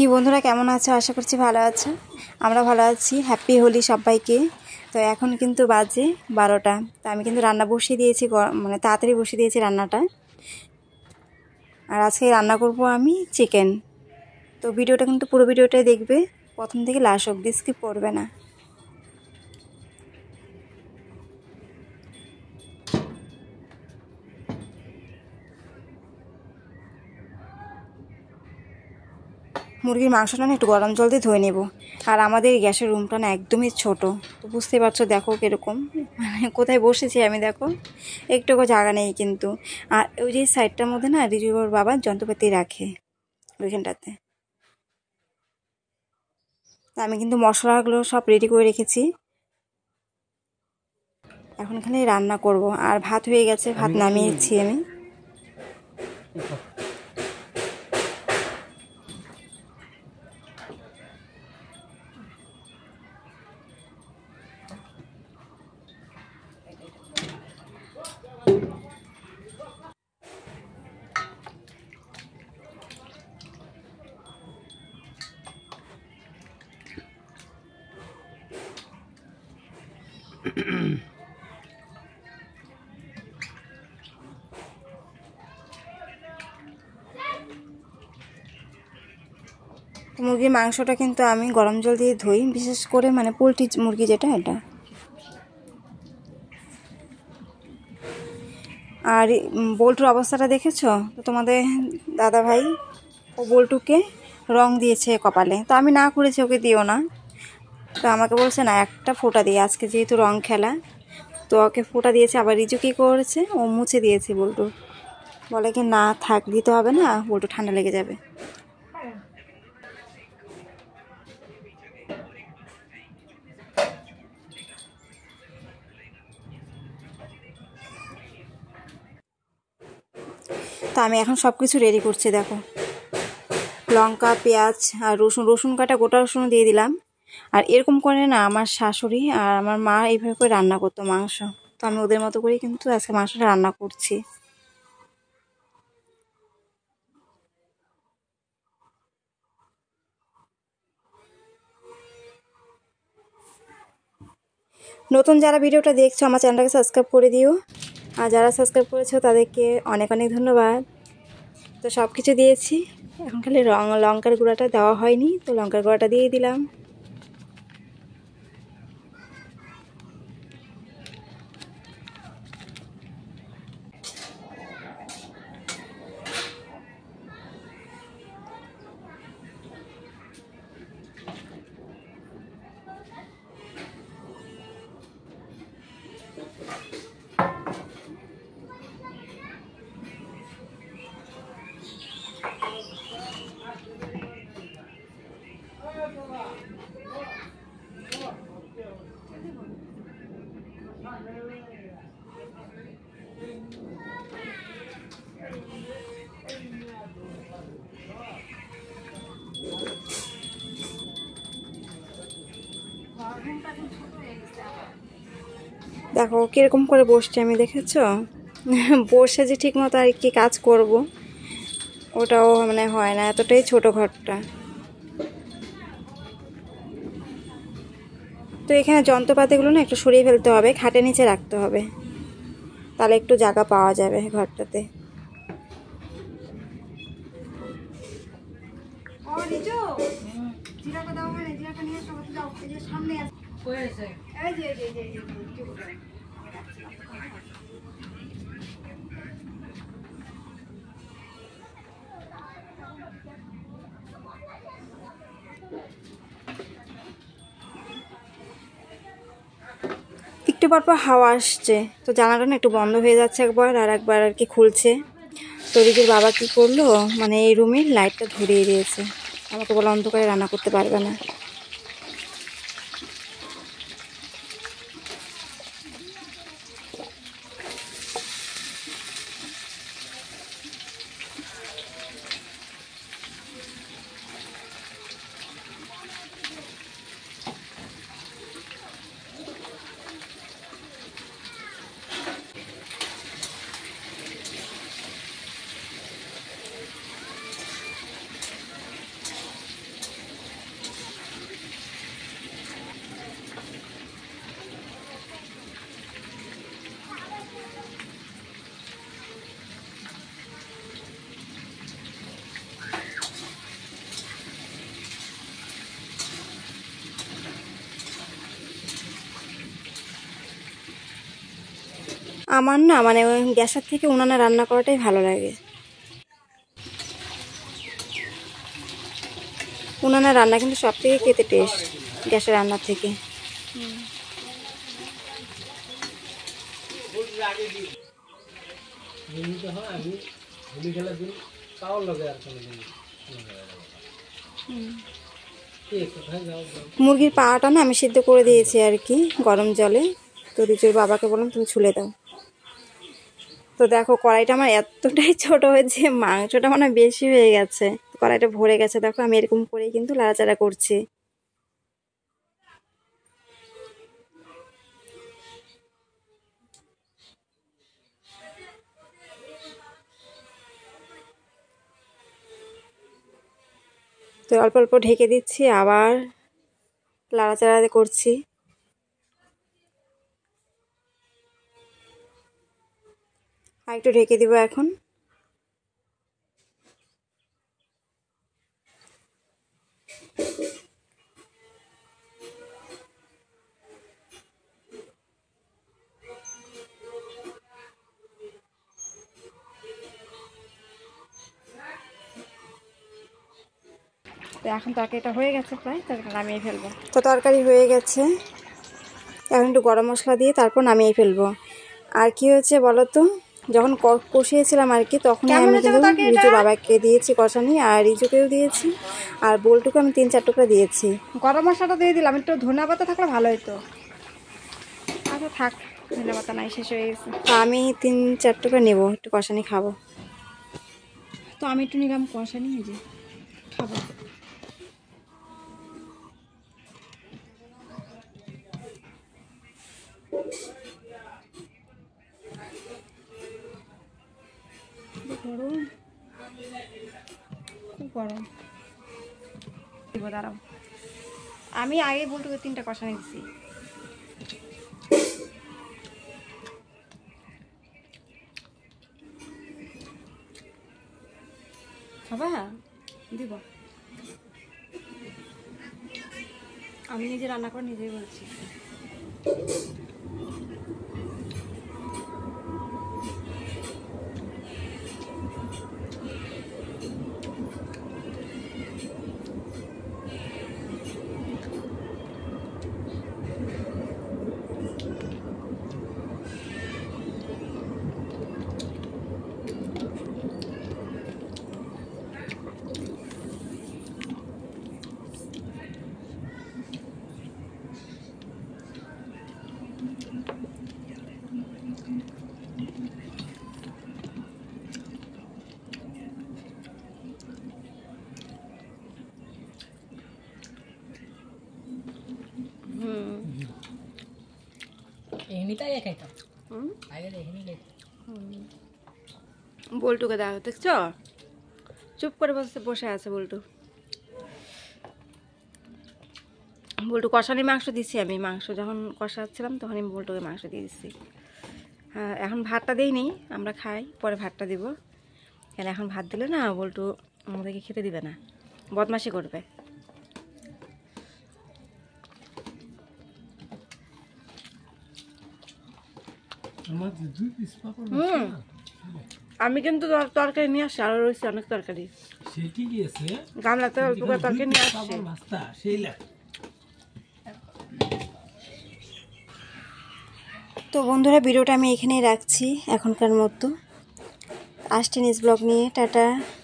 কি বন্ধুরা কেমন আছো আশা করছি ভালো আছো আমরা ভালো আছি হ্যাপি হোলি সবাইকে তো এখন কিন্তু বাজে বারোটা তো আমি কিন্তু রান্না বসিয়ে দিয়েছি মানে তাড়াতাড়ি বসিয়ে দিয়েছি রান্নাটা আর আজকে রান্না করব আমি চিকেন তো ভিডিওটা কিন্তু পুরো ভিডিওটাই দেখবে প্রথম থেকে লাস্ট অব্দি স্কিপ করবে না মুরগির মাংসটা না একটু গরম জল দিয়ে ধুয়ে নেব আর আমাদের গ্যাসের রুমটা না একদমই ছোট তো বুঝতে পারছো দেখো কীরকম মানে কোথায় বসেছি আমি দেখো একটুকু জায়গা নেই কিন্তু আর ওই যে সাইডটার মধ্যে না রিজুর বাবার যন্ত্রপাতি রাখে ওইখানটাতে আমি কিন্তু মশলাগুলো সব রেডি করে রেখেছি এখন এখানে রান্না করব আর ভাত হয়ে গেছে ভাত নামিয়েছি আমি মুরগির মাংসটা কিন্তু আমি গরম জল দিয়ে ধুই বিশেষ করে মানে পোলট্রি মুরগি যেটা এটা আর বোল্টুর অবস্থাটা দেখেছ তো তোমাদের দাদা ভাই ও বোল্টুকে রং দিয়েছে কপালে তো আমি না করেছি ওকে দিও না তো আমাকে বলছে না একটা ফোঁটা দিয়ে আজকে যেহেতু রং খেলা তো ওকে ফোঁটা দিয়েছে আবার রিজু কী করেছে ও মুছে দিয়েছে বলটু বলে কি না থাক দিতে হবে না বলটু ঠান্ডা লেগে যাবে তো আমি এখন সব কিছু রেডি করছি দেখো লঙ্কা পেঁয়াজ আর রসুন রসুন কাটা গোটা রসুন দিয়ে দিলাম আর এরকম করে না আমার শাশুড়ি আর আমার মা এইভাবে করে রান্না করতো মাংস তো আমি ওদের মতো করেই কিন্তু আজকে মাংসটা রান্না করছি নতুন যারা ভিডিওটা দেখছো আমার চ্যানেলটাকে সাবস্ক্রাইব করে দিও আর যারা সাবস্ক্রাইব করেছো তাদেরকে অনেক অনেক ধন্যবাদ তো সব কিছু দিয়েছি এখন খালি রং লঙ্কার গুঁড়াটা দেওয়া হয়নি তো লঙ্কার গুঁড়াটা দিয়ে দিলাম দেখো কীরকম করে বসছি আমি দেখেছ বসে যে ঠিক মতো আর কি কাজ করব ওটাও মানে হয় না এতটাই ছোট ঘরটা তো এখানে যন্ত্রপাতিগুলো না একটু সরিয়ে ফেলতে হবে খাটে নিচে রাখতে হবে তাহলে একটু জায়গা পাওয়া যাবে ঘরটাতে সামনে একটু পর হাওয়া আসছে তো জানাটা না একটু বন্ধ হয়ে যাচ্ছে একবার আর একবার আর কি খুলছে তো রিদির বাবা কি করলো মানে এই রুমের লাইটটা ধরিয়ে দিয়েছে আমাকে বলে অন্ধকারে রান্না করতে পারবে না আমার না মানে গ্যাসের থেকে উনানে রান্না করাটাই ভালো লাগে উনানের রান্না কিন্তু সব থেকে খেতে টেস্ট গ্যাসের রান্নার থেকে মুরগির পাটা না আমি সিদ্ধ করে দিয়েছি আর কি গরম জলে তো রিচুর বাবাকে বললাম তুমি ছুলে দাও তো দেখো কড়াইটা আমার এতটাই ছোট হয়েছে মাংসটা মানে বেশি হয়ে গেছে কড়াইটা ভরে গেছে দেখো আমি এরকম করেই কিন্তু লাড়াচাড়া করছি তো অল্প অল্প ঢেকে দিচ্ছি আবার লাড়াচাড়া করছি একটু ঢেকে দিব এখন এখন তরকারিটা হয়ে গেছে প্রায় তারপর নামিয়ে ফেলবো তো তরকারি হয়ে গেছে এখন একটু গরম মশলা দিয়ে তারপর নামিয়ে ফেলবো আর কি হয়েছে বলো তো যখন কষিয়েছিলাম আর কি তখন আমি কিন্তু রিজু বাবাকে দিয়েছি কষানি আর রিজুকেও দিয়েছি আর বোলটুকু আমি তিন চার টুকরা দিয়েছি গরম মশলাটা দিয়ে দিলাম একটু ধনে পাতা থাকলে ভালো হতো আচ্ছা থাক ধনে পাতা নাই শেষ হয়ে গেছে আমি তিন চার টুকরা নেবো একটু কষানি খাবো তো আমি একটু নিলাম কষানি যে খাবো গরম খুব গরম দিব দাঁড়াও আমি আগে বলতে তিনটা কষা নিয়েছি খাবা দিব আমি নিজে রান্না করে নিজেই বলছি এমনিটাই খাইতাম বল্টুকে দেখছ চুপ করে বসে বসে আছে বল্টু বল্টু কষানি মাংস দিছি আমি মাংস যখন কষাচ্ছিলাম তখন আমি বল্টুকে মাংস দিয়ে দিচ্ছি হ্যাঁ, এখন ভাতটা দিই নি আমরা খাই পরে ভাতটা দিব কেন এখন ভাত দিলে না বল্টু আমাদেরকে খেতে দিবে না বদমাশি করবে আমি কিন্তু তরকারি নিয়ে আসি আরো রয়েছে অনেক তরকারি সেটি গামলাতে অল্প তরকারি নিয়ে আসছি তো বন্ধুরা ভিডিওটা আমি এখানেই রাখছি এখনকার মতো আসছি নিজ ব্লগ নিয়ে টাটা